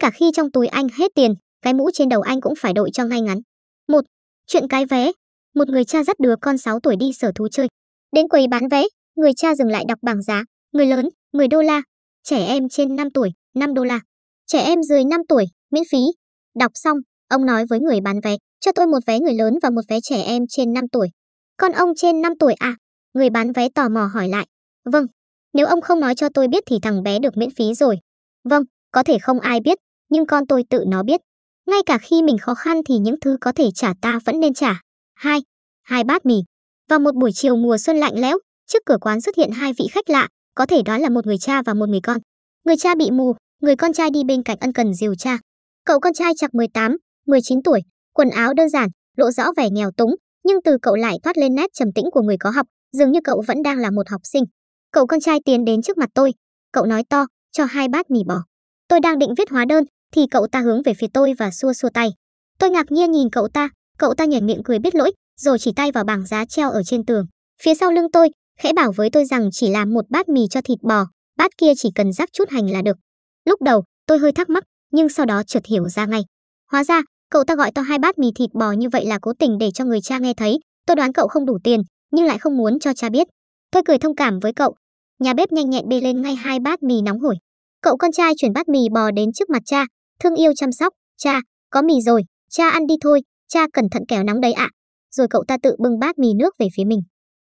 cả khi trong túi anh hết tiền, cái mũ trên đầu anh cũng phải đội cho ngay ngắn. Một, Chuyện cái vé. Một người cha dắt đứa con 6 tuổi đi sở thú chơi. Đến quầy bán vé, người cha dừng lại đọc bảng giá. Người lớn, 10 đô la. Trẻ em trên 5 tuổi, 5 đô la. Trẻ em dưới 5 tuổi, miễn phí. Đọc xong, ông nói với người bán vé, cho tôi một vé người lớn và một vé trẻ em trên 5 tuổi. Con ông trên 5 tuổi à? Người bán vé tò mò hỏi lại. Vâng, nếu ông không nói cho tôi biết thì thằng bé được miễn phí rồi. Vâng, có thể không ai biết, nhưng con tôi tự nó biết. Ngay cả khi mình khó khăn thì những thứ có thể trả ta vẫn nên trả. Hai, hai bát mì. Vào một buổi chiều mùa xuân lạnh lẽo, trước cửa quán xuất hiện hai vị khách lạ, có thể đó là một người cha và một người con. Người cha bị mù, người con trai đi bên cạnh ân cần dìu cha. Cậu con trai chạc 18, 19 tuổi, quần áo đơn giản, lộ rõ vẻ nghèo túng, nhưng từ cậu lại thoát lên nét trầm tĩnh của người có học, dường như cậu vẫn đang là một học sinh. Cậu con trai tiến đến trước mặt tôi, cậu nói to, cho hai bát mì bỏ Tôi đang định viết hóa đơn, thì cậu ta hướng về phía tôi và xua xua tay. Tôi ngạc nhiên nhìn cậu ta, cậu ta nhảy miệng cười biết lỗi, rồi chỉ tay vào bảng giá treo ở trên tường. Phía sau lưng tôi, khẽ bảo với tôi rằng chỉ làm một bát mì cho thịt bò, bát kia chỉ cần rắc chút hành là được. Lúc đầu, tôi hơi thắc mắc, nhưng sau đó chợt hiểu ra ngay. Hóa ra, cậu ta gọi to hai bát mì thịt bò như vậy là cố tình để cho người cha nghe thấy, tôi đoán cậu không đủ tiền, nhưng lại không muốn cho cha biết. Tôi cười thông cảm với cậu. Nhà bếp nhanh nhẹn bê lên ngay hai bát mì nóng hổi. Cậu con trai chuyển bát mì bò đến trước mặt cha, thương yêu chăm sóc, cha, có mì rồi, cha ăn đi thôi, cha cẩn thận kẻo nóng đấy ạ. À. Rồi cậu ta tự bưng bát mì nước về phía mình.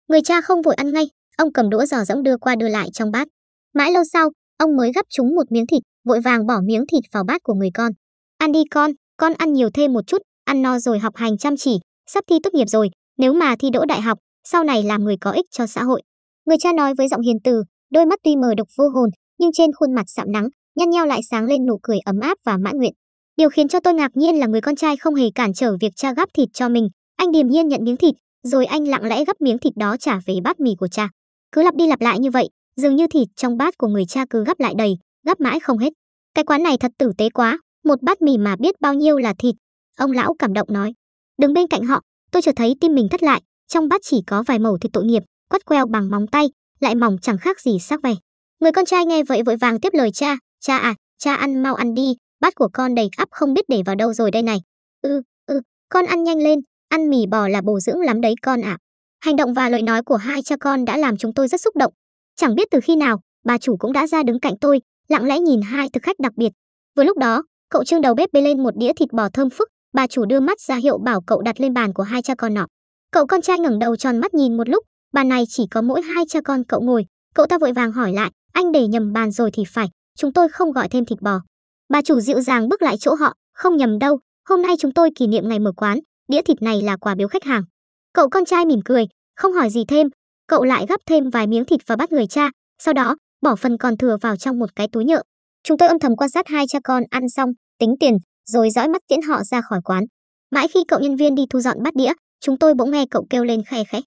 Người cha không vội ăn ngay, ông cầm đũa giò rỗng đưa qua đưa lại trong bát. Mãi lâu sau, ông mới gấp chúng một miếng thịt, vội vàng bỏ miếng thịt vào bát của người con. Ăn đi con, con ăn nhiều thêm một chút, ăn no rồi học hành chăm chỉ, sắp thi tốt nghiệp rồi, nếu mà thi đỗ đại học, sau này làm người có ích cho xã hội. Người cha nói với giọng hiền từ, đôi mắt tuy mờ độc vô hồn, nhưng trên khuôn mặt sạm nắng, nhăn nheo lại sáng lên nụ cười ấm áp và mãn nguyện. Điều khiến cho tôi ngạc nhiên là người con trai không hề cản trở việc cha gắp thịt cho mình. Anh điềm nhiên nhận miếng thịt, rồi anh lặng lẽ gắp miếng thịt đó trả về bát mì của cha. Cứ lặp đi lặp lại như vậy, dường như thịt trong bát của người cha cứ gắp lại đầy, gắp mãi không hết. Cái quán này thật tử tế quá, một bát mì mà biết bao nhiêu là thịt. Ông lão cảm động nói. Đứng bên cạnh họ, tôi chợt thấy tim mình thất lại, trong bát chỉ có vài mẩu thịt tội nghiệp, quắt queo bằng móng tay, lại mỏng chẳng khác gì xác vầy. Người con trai nghe vậy vội vàng tiếp lời cha, Cha à, cha ăn mau ăn đi, bát của con đầy ắp không biết để vào đâu rồi đây này. Ừ, ừ, con ăn nhanh lên, ăn mì bò là bổ dưỡng lắm đấy con ạ. À. Hành động và lời nói của hai cha con đã làm chúng tôi rất xúc động. Chẳng biết từ khi nào, bà chủ cũng đã ra đứng cạnh tôi, lặng lẽ nhìn hai thực khách đặc biệt. Vừa lúc đó, cậu trương đầu bếp bê lên một đĩa thịt bò thơm phức, bà chủ đưa mắt ra hiệu bảo cậu đặt lên bàn của hai cha con nọ. Cậu con trai ngẩng đầu tròn mắt nhìn một lúc, bàn này chỉ có mỗi hai cha con cậu ngồi, cậu ta vội vàng hỏi lại, anh để nhầm bàn rồi thì phải, chúng tôi không gọi thêm thịt bò. Bà chủ dịu dàng bước lại chỗ họ, không nhầm đâu, hôm nay chúng tôi kỷ niệm ngày mở quán, đĩa thịt này là quà biếu khách hàng. Cậu con trai mỉm cười, không hỏi gì thêm, cậu lại gấp thêm vài miếng thịt vào bát người cha, sau đó bỏ phần còn thừa vào trong một cái túi nhựa. Chúng tôi âm thầm quan sát hai cha con ăn xong, tính tiền, rồi dõi mắt tiễn họ ra khỏi quán. Mãi khi cậu nhân viên đi thu dọn bát đĩa, chúng tôi bỗng nghe cậu kêu lên khẽ khẽ.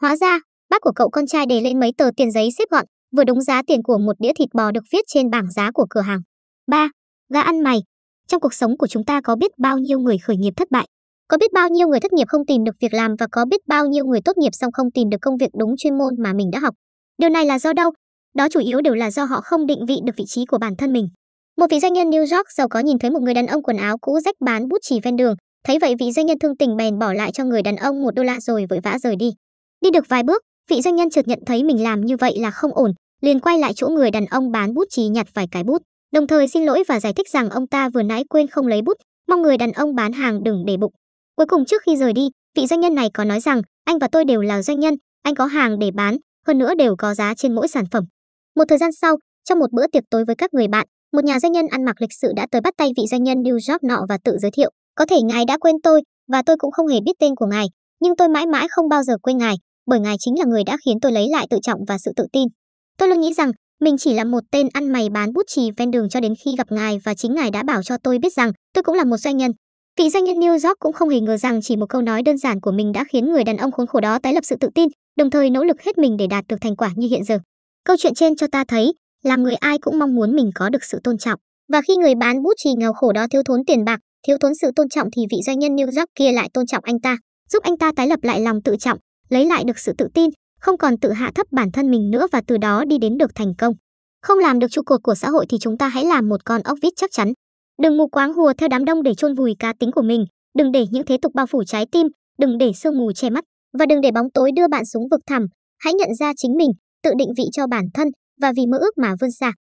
Hóa ra, bác của cậu con trai để lên mấy tờ tiền giấy xếp gọn, vừa đúng giá tiền của một đĩa thịt bò được viết trên bảng giá của cửa hàng. 3. Gà ăn mày. Trong cuộc sống của chúng ta có biết bao nhiêu người khởi nghiệp thất bại? Có biết bao nhiêu người thất nghiệp không tìm được việc làm và có biết bao nhiêu người tốt nghiệp xong không tìm được công việc đúng chuyên môn mà mình đã học? Điều này là do đâu? Đó chủ yếu đều là do họ không định vị được vị trí của bản thân mình. Một vị doanh nhân New York giàu có nhìn thấy một người đàn ông quần áo cũ rách bán bút chì ven đường, thấy vậy vị doanh nhân thương tình bèn bỏ lại cho người đàn ông một đô la rồi vội vã rời đi. Đi được vài bước, vị doanh nhân chợt nhận thấy mình làm như vậy là không ổn, liền quay lại chỗ người đàn ông bán bút chì nhặt vài cái bút, đồng thời xin lỗi và giải thích rằng ông ta vừa nãy quên không lấy bút, mong người đàn ông bán hàng đừng để bụng. Cuối cùng trước khi rời đi, vị doanh nhân này có nói rằng, anh và tôi đều là doanh nhân, anh có hàng để bán, hơn nữa đều có giá trên mỗi sản phẩm. Một thời gian sau, trong một bữa tiệc tối với các người bạn, một nhà doanh nhân ăn mặc lịch sự đã tới bắt tay vị doanh nhân New York nọ và tự giới thiệu, có thể ngài đã quên tôi và tôi cũng không hề biết tên của ngài, nhưng tôi mãi mãi không bao giờ quên ngài, bởi ngài chính là người đã khiến tôi lấy lại tự trọng và sự tự tin. Tôi luôn nghĩ rằng mình chỉ là một tên ăn mày bán bút chì ven đường cho đến khi gặp ngài và chính ngài đã bảo cho tôi biết rằng tôi cũng là một doanh nhân. Vị doanh nhân New York cũng không hề ngờ rằng chỉ một câu nói đơn giản của mình đã khiến người đàn ông khốn khổ đó tái lập sự tự tin, đồng thời nỗ lực hết mình để đạt được thành quả như hiện giờ. Câu chuyện trên cho ta thấy, làm người ai cũng mong muốn mình có được sự tôn trọng. Và khi người bán bút chì nghèo khổ đó thiếu thốn tiền bạc, thiếu thốn sự tôn trọng thì vị doanh nhân New York kia lại tôn trọng anh ta, giúp anh ta tái lập lại lòng tự trọng, lấy lại được sự tự tin không còn tự hạ thấp bản thân mình nữa và từ đó đi đến được thành công. Không làm được trụ cột của xã hội thì chúng ta hãy làm một con ốc vít chắc chắn. Đừng mù quáng hùa theo đám đông để chôn vùi cá tính của mình, đừng để những thế tục bao phủ trái tim, đừng để sương mù che mắt và đừng để bóng tối đưa bạn xuống vực thẳm. Hãy nhận ra chính mình, tự định vị cho bản thân và vì mơ ước mà vươn xa.